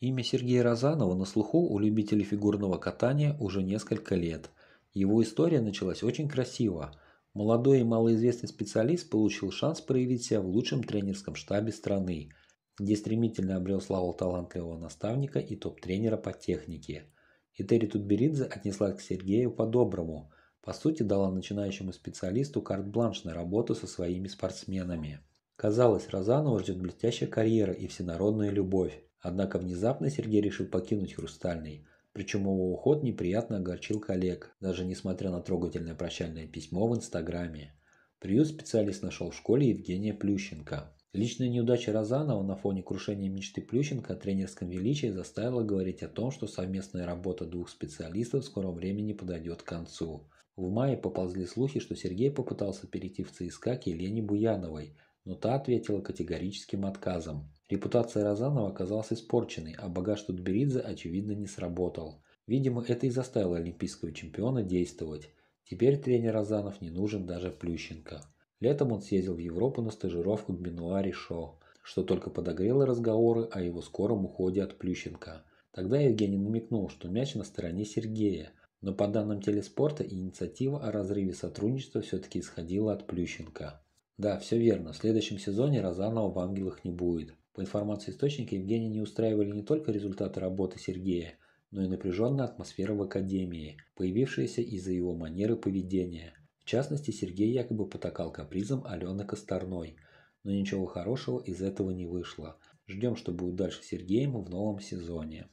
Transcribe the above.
Имя Сергея Розанова на слуху у любителей фигурного катания уже несколько лет. Его история началась очень красиво. Молодой и малоизвестный специалист получил шанс проявить себя в лучшем тренерском штабе страны, где стремительно обрел славу талантливого наставника и топ-тренера по технике. Этери Тутберидзе отнеслась к Сергею по-доброму, по сути дала начинающему специалисту карт-бланш на работу со своими спортсменами. Казалось, Розанова ждет блестящая карьера и всенародная любовь. Однако внезапно Сергей решил покинуть «Хрустальный», причем его уход неприятно огорчил коллег, даже несмотря на трогательное прощальное письмо в Инстаграме. Приют специалист нашел в школе Евгения Плющенко. Личная неудача Розанова на фоне крушения мечты Плющенко о тренерском величии заставила говорить о том, что совместная работа двух специалистов в скором времени подойдет к концу. В мае поползли слухи, что Сергей попытался перейти в ЦСКА к Елене Буяновой – но та ответила категорическим отказом. Репутация Розанова оказалась испорченной, а багаж Тутберидзе, очевидно, не сработал. Видимо, это и заставило олимпийского чемпиона действовать. Теперь тренер Розанов не нужен даже Плющенко. Летом он съездил в Европу на стажировку к Бенуари Шо, что только подогрело разговоры о его скором уходе от Плющенко. Тогда Евгений намекнул, что мяч на стороне Сергея, но по данным телеспорта инициатива о разрыве сотрудничества все-таки исходила от Плющенко. Да, все верно, в следующем сезоне Розанова в «Ангелах» не будет. По информации источника, Евгения не устраивали не только результаты работы Сергея, но и напряженная атмосфера в академии, появившаяся из-за его манеры поведения. В частности, Сергей якобы потакал капризом Алены Косторной, но ничего хорошего из этого не вышло. Ждем, что будет дальше с Сергеем в новом сезоне.